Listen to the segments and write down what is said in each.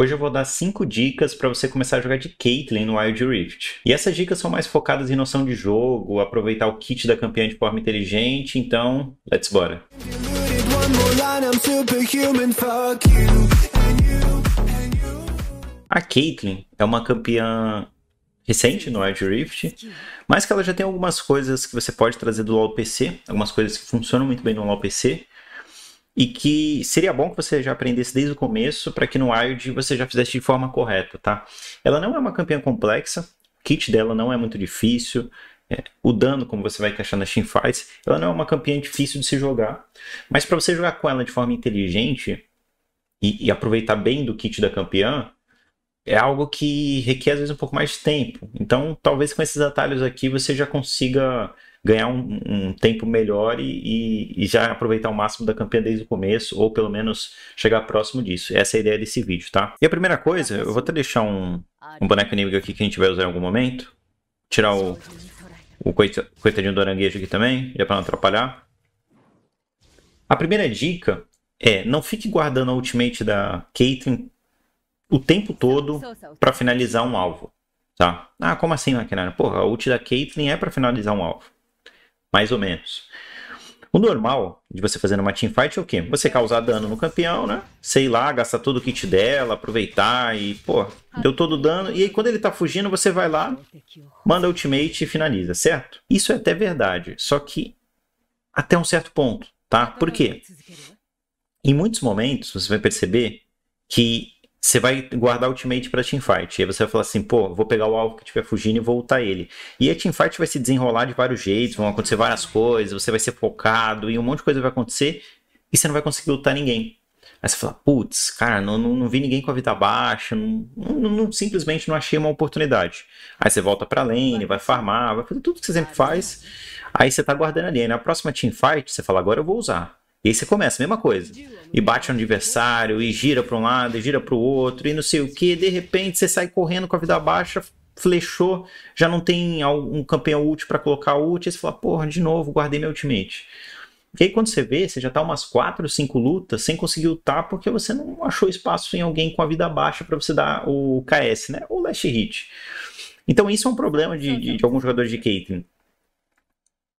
Hoje eu vou dar 5 dicas para você começar a jogar de Caitlyn no Wild Rift. E essas dicas são mais focadas em noção de jogo, aproveitar o kit da campeã de forma inteligente, então, let's bora! A Caitlyn é uma campeã recente no Wild Rift, mas que ela já tem algumas coisas que você pode trazer do LoL PC, algumas coisas que funcionam muito bem no LoL PC, e que seria bom que você já aprendesse desde o começo para que no IOD você já fizesse de forma correta, tá? Ela não é uma campeã complexa, o kit dela não é muito difícil, é, o dano, como você vai encaixar nas teamfights, ela não é uma campeã difícil de se jogar, mas para você jogar com ela de forma inteligente e, e aproveitar bem do kit da campeã, é algo que requer às vezes um pouco mais de tempo. Então, talvez com esses atalhos aqui você já consiga ganhar um, um tempo melhor e, e, e, já aproveitar o máximo da campanha desde o começo, ou pelo menos chegar próximo disso. Essa é a ideia desse vídeo, tá? E a primeira coisa, eu vou até deixar um, um boneco inimigo aqui que a gente vai usar em algum momento. Tirar o, o coitadinho do aranguejo aqui também, já para não atrapalhar. A primeira dica é, não fique guardando a ultimate da Caitlyn o tempo todo para finalizar um alvo, tá? Ah, como assim, Maquinário? Porra, a ult da Caitlyn é para finalizar um alvo mais ou menos. O normal de você fazer uma teamfight é o quê? Você causar dano no campeão, né? Sei lá, gastar todo o kit dela, aproveitar e, pô, deu todo o dano. E aí, quando ele tá fugindo, você vai lá, manda ultimate e finaliza, certo? Isso é até verdade, só que até um certo ponto, tá? Por quê? Em muitos momentos, você vai perceber que você vai guardar ultimate para teamfight. E aí você vai falar assim, pô, vou pegar o alvo que estiver fugindo e vou ultar ele. E a teamfight vai se desenrolar de vários jeitos, vão acontecer várias coisas, você vai ser focado e um monte de coisa vai acontecer e você não vai conseguir lutar ninguém. Aí você fala, putz, cara, não, não, não, vi ninguém com a vida baixa, não, não, simplesmente não achei uma oportunidade. Aí você volta pra lane, vai farmar, vai fazer tudo que você sempre faz. Aí você tá guardando ali. Aí na próxima teamfight, você fala, agora eu vou usar. E aí você começa, mesma coisa. E bate um adversário, e gira para um lado, e gira para o outro, e não sei o que. De repente você sai correndo com a vida baixa, flechou, já não tem um campeão útil para colocar ult, e você fala, porra, de novo, guardei meu ultimate. E aí quando você vê, você já tá umas 4, 5 lutas sem conseguir lutar porque você não achou espaço em alguém com a vida baixa para você dar o KS, né? Ou last hit. Então isso é um problema de, de, de alguns jogadores de catering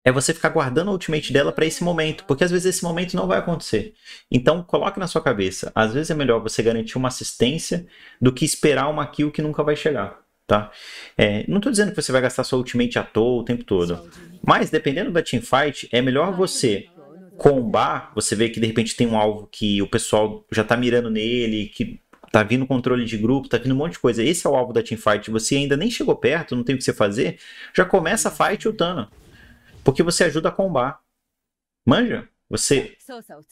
é você ficar guardando o ultimate dela para esse momento, porque às vezes esse momento não vai acontecer. Então coloque na sua cabeça, às vezes é melhor você garantir uma assistência do que esperar uma kill que nunca vai chegar. Tá? É, não estou dizendo que você vai gastar sua ultimate à toa o tempo todo, mas dependendo da teamfight, é melhor você combar, você vê que de repente tem um alvo que o pessoal já está mirando nele, que tá vindo controle de grupo, tá vindo um monte de coisa. Esse é o alvo da teamfight. Você ainda nem chegou perto, não tem o que você fazer. Já começa a fight ultando. Porque você ajuda a combar. Manja? Você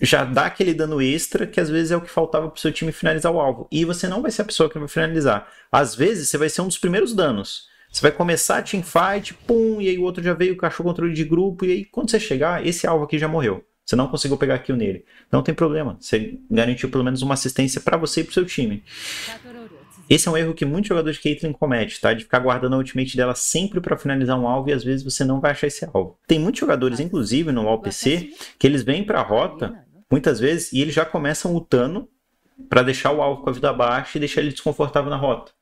já dá aquele dano extra que às vezes é o que faltava para o seu time finalizar o alvo. E você não vai ser a pessoa que vai finalizar. Às vezes você vai ser um dos primeiros danos. Você vai começar a teamfight, pum, e aí o outro já veio, o controle de grupo, e aí quando você chegar, esse alvo aqui já morreu. Você não conseguiu pegar kill nele. Não tem problema. Você garantiu pelo menos uma assistência para você e para o seu time. Esse é um erro que muitos jogadores de Caitlyn cometem, tá? De ficar guardando a ultimate dela sempre para finalizar um alvo e às vezes você não vai achar esse alvo. Tem muitos jogadores, ah, inclusive no LoL PC, que eles vêm pra rota, muitas vezes, e eles já começam lutando para deixar o alvo com a vida baixa e deixar ele desconfortável na rota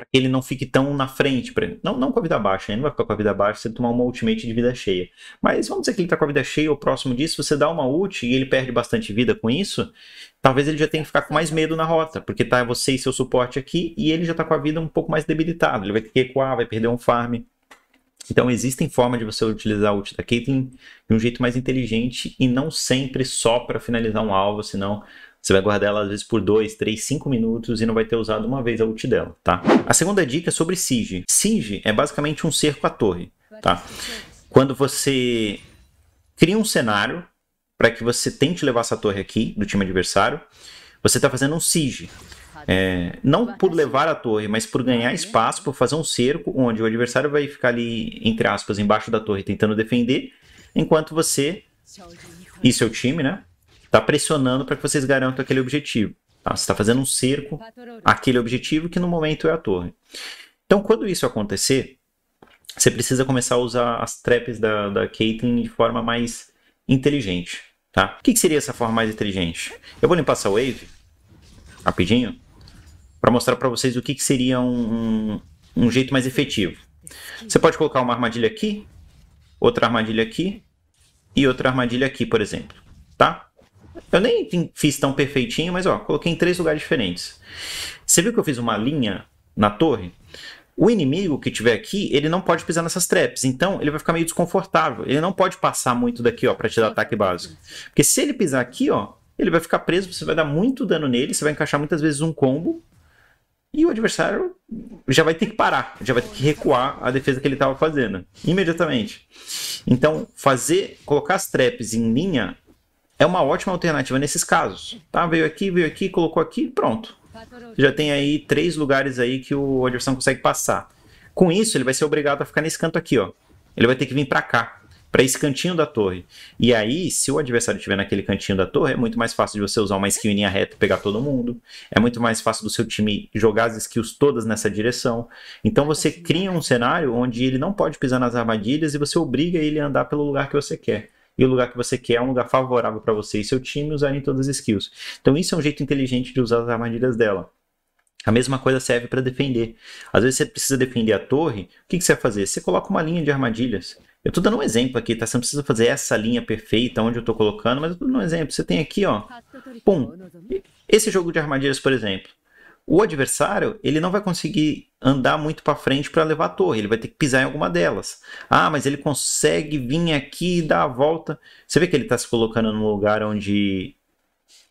para que ele não fique tão na frente, por Não, não com a vida baixa, ele não vai ficar com a vida baixa se ele tomar uma ultimate de vida cheia. Mas vamos dizer que ele está com a vida cheia ou próximo disso, você dá uma ult e ele perde bastante vida com isso, talvez ele já tenha que ficar com mais medo na rota, porque tá você e seu suporte aqui e ele já está com a vida um pouco mais debilitada, ele vai ter que ecoar, vai perder um farm. Então existem formas de você utilizar a ult da Caitlyn de um jeito mais inteligente e não sempre só para finalizar um alvo, senão você vai guardar ela às vezes por 2, 3, 5 minutos e não vai ter usado uma vez a ult dela, tá? A segunda dica é sobre siege. Siege é basicamente um cerco à torre, tá? Quando você cria um cenário para que você tente levar essa torre aqui do time adversário, você está fazendo um siege. É, não por levar a torre, mas por ganhar espaço, por fazer um cerco onde o adversário vai ficar ali, entre aspas, embaixo da torre tentando defender, enquanto você e seu time, né, está pressionando para que vocês garantam aquele objetivo. Tá? Você está fazendo um cerco aquele objetivo que no momento é a torre. Então, quando isso acontecer, você precisa começar a usar as traps da, da Caitlyn de forma mais inteligente. Tá? O que, que seria essa forma mais inteligente? Eu vou limpar essa wave rapidinho para mostrar para vocês o que, que seria um, um, um jeito mais efetivo. Você pode colocar uma armadilha aqui, outra armadilha aqui e outra armadilha aqui, por exemplo. Tá? Eu nem fiz tão perfeitinho, mas ó, coloquei em três lugares diferentes. Você viu que eu fiz uma linha na torre? O inimigo que tiver aqui, ele não pode pisar nessas traps, então ele vai ficar meio desconfortável. Ele não pode passar muito daqui, ó, para te dar ataque básico. Porque se ele pisar aqui, ó, ele vai ficar preso, você vai dar muito dano nele, você vai encaixar muitas vezes um combo e o adversário já vai ter que parar, já vai ter que recuar a defesa que ele estava fazendo imediatamente. Então, fazer, colocar as traps em linha é uma ótima alternativa nesses casos. Tá? Veio aqui, veio aqui, colocou aqui, pronto. já tem aí três lugares aí que o adversário consegue passar. Com isso, ele vai ser obrigado a ficar nesse canto aqui, ó. Ele vai ter que vir para cá, para esse cantinho da torre. E aí, se o adversário estiver naquele cantinho da torre, é muito mais fácil de você usar uma skill em linha reta e pegar todo mundo. É muito mais fácil do seu time jogar as skills todas nessa direção. Então você cria um cenário onde ele não pode pisar nas armadilhas e você obriga ele a andar pelo lugar que você quer e o lugar que você quer é um lugar favorável para você e seu time usarem todas as skills. Então isso é um jeito inteligente de usar as armadilhas dela. A mesma coisa serve para defender. Às vezes você precisa defender a torre, o que, que você vai fazer? Você coloca uma linha de armadilhas. Eu estou dando um exemplo aqui, tá? Você não precisa fazer essa linha perfeita onde eu estou colocando, mas eu tô dando um exemplo. Você tem aqui, ó. Pum. Esse jogo de armadilhas, por exemplo o adversário ele não vai conseguir andar muito para frente para levar a torre, ele vai ter que pisar em alguma delas. Ah, mas ele consegue vir aqui e dar a volta. Você vê que ele está se colocando num lugar onde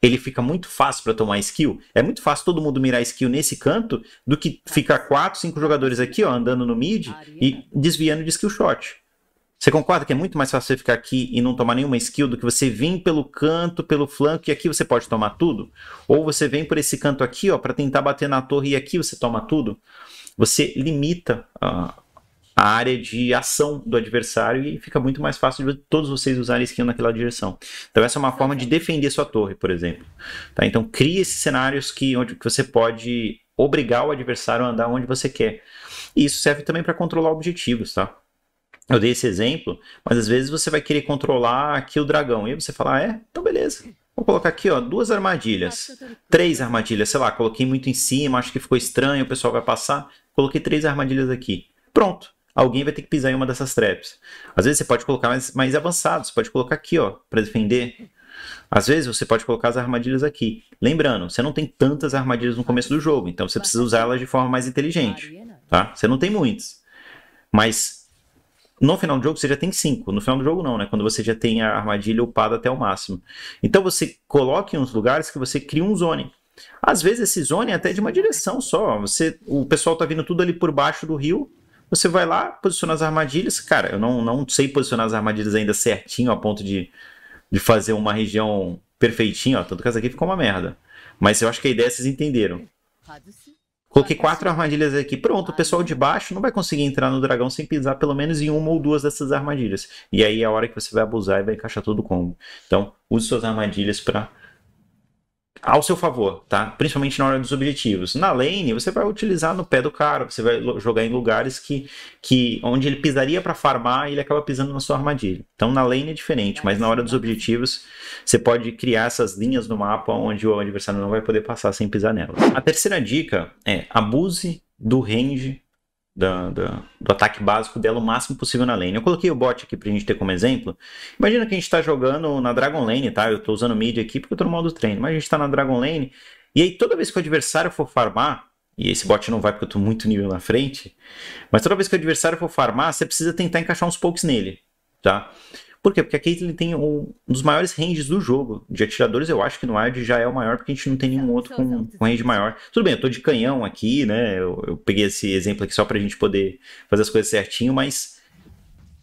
ele fica muito fácil para tomar skill. É muito fácil todo mundo mirar skill nesse canto do que ficar quatro, cinco jogadores aqui, ó, andando no mid e né? desviando de skill shot. Você concorda que é muito mais fácil você ficar aqui e não tomar nenhuma skill do que você vir pelo canto, pelo flanco e aqui você pode tomar tudo? Ou você vem por esse canto aqui, ó, para tentar bater na torre e aqui você toma tudo? Você limita a, a área de ação do adversário e fica muito mais fácil de todos vocês usarem skill naquela direção. Então essa é uma forma de defender sua torre, por exemplo. Tá? Então crie esses cenários que, onde, que você pode obrigar o adversário a andar onde você quer. E isso serve também para controlar objetivos, tá? Eu dei esse exemplo, mas às vezes você vai querer controlar aqui o dragão. E aí você fala, ah, é? Então beleza. Vou colocar aqui, ó, duas armadilhas. Três armadilhas, sei lá, coloquei muito em cima, acho que ficou estranho, o pessoal vai passar. Coloquei três armadilhas aqui. Pronto. Alguém vai ter que pisar em uma dessas traps. Às vezes você pode colocar mais, mais avançado, você pode colocar aqui, ó, para defender. Às vezes você pode colocar as armadilhas aqui. Lembrando, você não tem tantas armadilhas no começo do jogo, então você precisa usá-las de forma mais inteligente, tá? Você não tem muitas. Mas no final do jogo você já tem cinco. No final do jogo não, né? Quando você já tem a armadilha upada até o máximo. Então você coloca em uns lugares que você cria um zone. Às vezes esse zone é até de uma direção só. Você, o pessoal tá vindo tudo ali por baixo do rio. Você vai lá, posiciona as armadilhas. Cara, eu não, não sei posicionar as armadilhas ainda certinho a ponto de, de fazer uma região perfeitinha. Ó, tanto que essa aqui ficou uma merda. Mas eu acho que a ideia vocês entenderam. Coloquei quatro armadilhas aqui. Pronto, o pessoal de baixo não vai conseguir entrar no dragão sem pisar pelo menos em uma ou duas dessas armadilhas. E aí é a hora que você vai abusar e vai encaixar todo o combo. Então, use suas armadilhas para ao seu favor, tá? Principalmente na hora dos objetivos. Na lane, você vai utilizar no pé do cara, você vai jogar em lugares que, que onde ele pisaria para farmar e ele acaba pisando na sua armadilha. Então na lane é diferente, mas na hora dos objetivos, você pode criar essas linhas no mapa onde o adversário não vai poder passar sem pisar nelas. A terceira dica é abuse do range da, da, do ataque básico dela o máximo possível na lane. Eu coloquei o bot aqui pra gente ter como exemplo. Imagina que a gente tá jogando na Dragon Lane, tá? Eu tô usando mid aqui porque eu tô no modo treino, mas a gente tá na Dragon Lane. E aí toda vez que o adversário for farmar, e esse bot não vai porque eu tô muito nível na frente, mas toda vez que o adversário for farmar, você precisa tentar encaixar uns pokes nele, tá? Por quê? Porque a Caitlyn tem um dos maiores ranges do jogo. De atiradores, eu acho que no Hard já é o maior, porque a gente não tem nenhum outro com, com range maior. Tudo bem, eu tô de canhão aqui, né? Eu, eu peguei esse exemplo aqui só pra gente poder fazer as coisas certinho, mas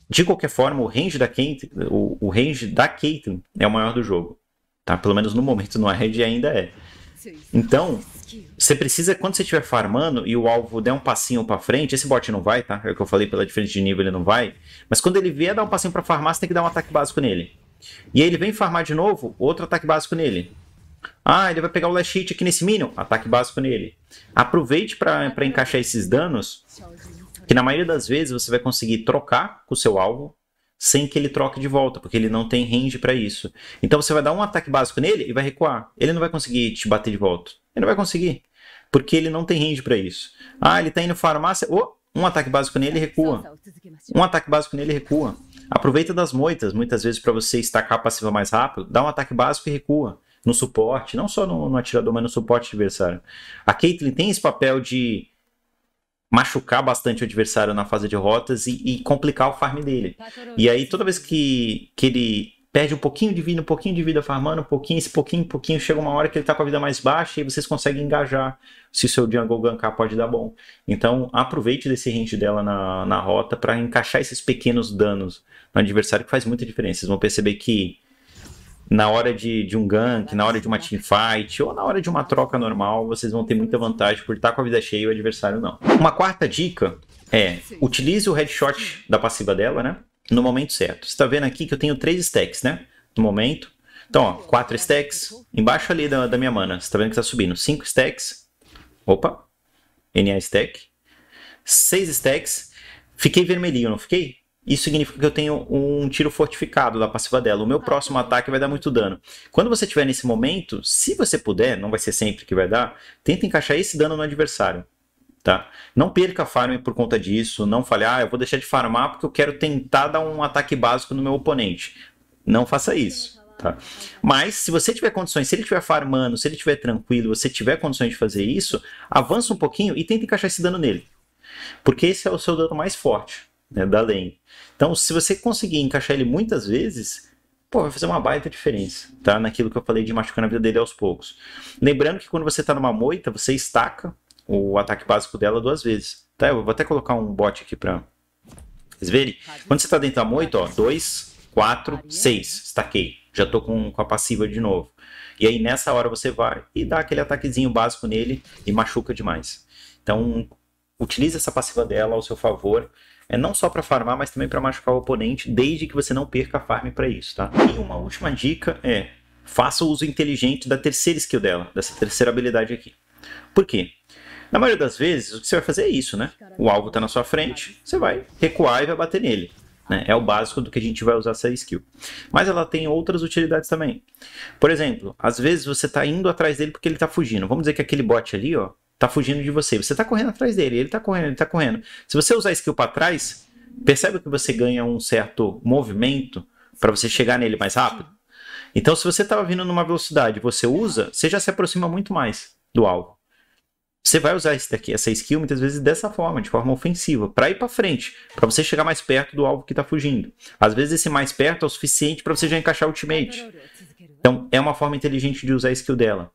de qualquer forma, o range da Caitlyn, o, o range da Caitlyn é o maior do jogo. Tá? Pelo menos no momento no Red ainda é. Então, você precisa, quando você estiver farmando e o alvo der um passinho para frente, esse bot não vai, tá? É o que eu falei, pela diferença de nível ele não vai. Mas quando ele vier dar um passinho para farmar, você tem que dar um ataque básico nele. E aí ele vem farmar de novo, outro ataque básico nele. Ah, ele vai pegar o Last Hit aqui nesse Minion, ataque básico nele. Aproveite para encaixar esses danos, que na maioria das vezes você vai conseguir trocar com o seu alvo, sem que ele troque de volta, porque ele não tem range para isso. Então você vai dar um ataque básico nele e vai recuar. Ele não vai conseguir te bater de volta. Ele não vai conseguir, porque ele não tem range para isso. Ah, ele tá indo farmácia. Oh, um ataque básico nele recua. Um ataque básico nele recua. Aproveita das moitas, muitas vezes para você estacar a passiva mais rápido, dá um ataque básico e recua no suporte, não só no, no atirador, mas no suporte adversário. A Caitlyn tem esse papel de machucar bastante o adversário na fase de rotas e, e, complicar o farm dele. E aí, toda vez que, que ele perde um pouquinho de vida, um pouquinho de vida farmando, um pouquinho, esse pouquinho, um pouquinho, chega uma hora que ele tá com a vida mais baixa e vocês conseguem engajar. Se o seu jungle gankar, pode dar bom. Então, aproveite desse range dela na, na rota para encaixar esses pequenos danos no adversário, que faz muita diferença. Vocês vão perceber que na hora de, de um gank, na hora de uma teamfight ou na hora de uma troca normal, vocês vão ter muita vantagem por estar com a vida cheia e o adversário não. Uma quarta dica é, utilize o headshot da passiva dela, né? No momento certo. Você está vendo aqui que eu tenho três stacks, né? No momento. Então, ó, quatro stacks. Embaixo ali da, da minha mana. Você está vendo que está subindo. Cinco stacks. Opa. NA stack. Seis stacks. Fiquei vermelhinho, não fiquei? isso significa que eu tenho um tiro fortificado da passiva dela. O meu ah, próximo ataque vai dar muito dano. Quando você estiver nesse momento, se você puder, não vai ser sempre que vai dar, tenta encaixar esse dano no adversário. Tá? Não perca farm por conta disso, não fale, ah, eu vou deixar de farmar porque eu quero tentar dar um ataque básico no meu oponente. Não faça isso. Tá? Mas se você tiver condições, se ele estiver farmando, se ele estiver tranquilo, você tiver condições de fazer isso, avança um pouquinho e tenta encaixar esse dano nele. Porque esse é o seu dano mais forte né, da lei. Então, se você conseguir encaixar ele muitas vezes, pô, vai fazer uma baita diferença, tá? Naquilo que eu falei de machucar na vida dele aos poucos. Lembrando que quando você tá numa moita, você estaca o ataque básico dela duas vezes, tá? Eu vou até colocar um bot aqui pra vocês verem. Quando você tá dentro da moita, ó, 2, 4, 6, estaquei. Já tô com, com a passiva de novo. E aí nessa hora você vai e dá aquele ataquezinho básico nele e machuca demais. Então, utilize essa passiva dela ao seu favor é não só para farmar, mas também para machucar o oponente, desde que você não perca a farm para isso, tá? E uma última dica é, faça o uso inteligente da terceira skill dela, dessa terceira habilidade aqui. Por quê? Na maioria das vezes, o que você vai fazer é isso, né? O alvo está na sua frente, você vai recuar e vai bater nele. Né? É o básico do que a gente vai usar essa skill. Mas ela tem outras utilidades também. Por exemplo, às vezes você está indo atrás dele porque ele está fugindo. Vamos dizer que aquele bot ali, ó, tá fugindo de você. Você tá correndo atrás dele, ele tá correndo, ele tá correndo. Se você usar a skill para trás, percebe que você ganha um certo movimento para você chegar nele mais rápido. Então, se você estava vindo numa velocidade, você usa, você já se aproxima muito mais do alvo. Você vai usar esse daqui, essa skill muitas vezes dessa forma, de forma ofensiva, para ir para frente, para você chegar mais perto do alvo que tá fugindo. Às vezes esse mais perto é o suficiente para você já encaixar o ultimate. Então, é uma forma inteligente de usar a skill dela.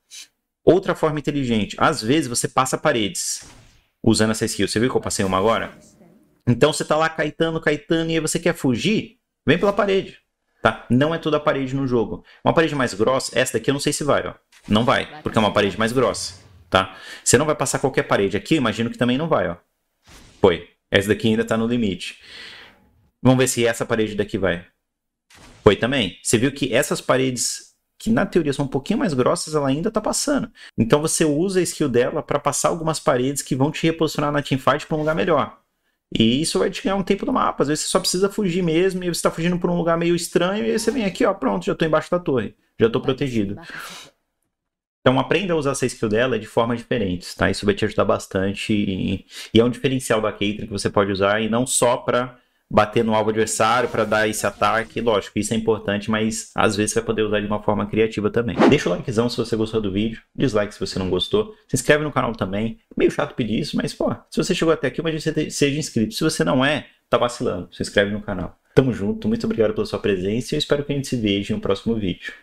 Outra forma inteligente. Às vezes você passa paredes usando essa skill. Você viu que eu passei uma agora? Então você tá lá caetando, caetando, e aí você quer fugir? Vem pela parede. Tá? Não é toda a parede no jogo. Uma parede mais grossa, essa daqui eu não sei se vai, ó. Não vai, porque é uma parede mais grossa, tá? Você não vai passar qualquer parede aqui, imagino que também não vai, ó. Foi. Essa daqui ainda tá no limite. Vamos ver se essa parede daqui vai. Foi também. Você viu que essas paredes que na teoria são um pouquinho mais grossas, ela ainda tá passando. Então você usa a skill dela para passar algumas paredes que vão te reposicionar na teamfight para um lugar melhor. E isso vai te ganhar um tempo no mapa. Às vezes você só precisa fugir mesmo e você tá fugindo por um lugar meio estranho e aí você vem aqui, ó, pronto, já tô embaixo da torre. Já tô protegido. Então aprenda a usar essa skill dela de formas diferentes, tá? Isso vai te ajudar bastante e, e é um diferencial da Caitlyn que você pode usar e não só para bater no alvo adversário para dar esse ataque. Lógico, isso é importante, mas às vezes você vai poder usar de uma forma criativa também. Deixa o likezão se você gostou do vídeo, dislike se você não gostou, se inscreve no canal também. Meio chato pedir isso, mas pô, se você chegou até aqui, mas que você seja inscrito. Se você não é, tá vacilando, se inscreve no canal. Tamo junto, muito obrigado pela sua presença e eu espero que a gente se veja em um próximo vídeo.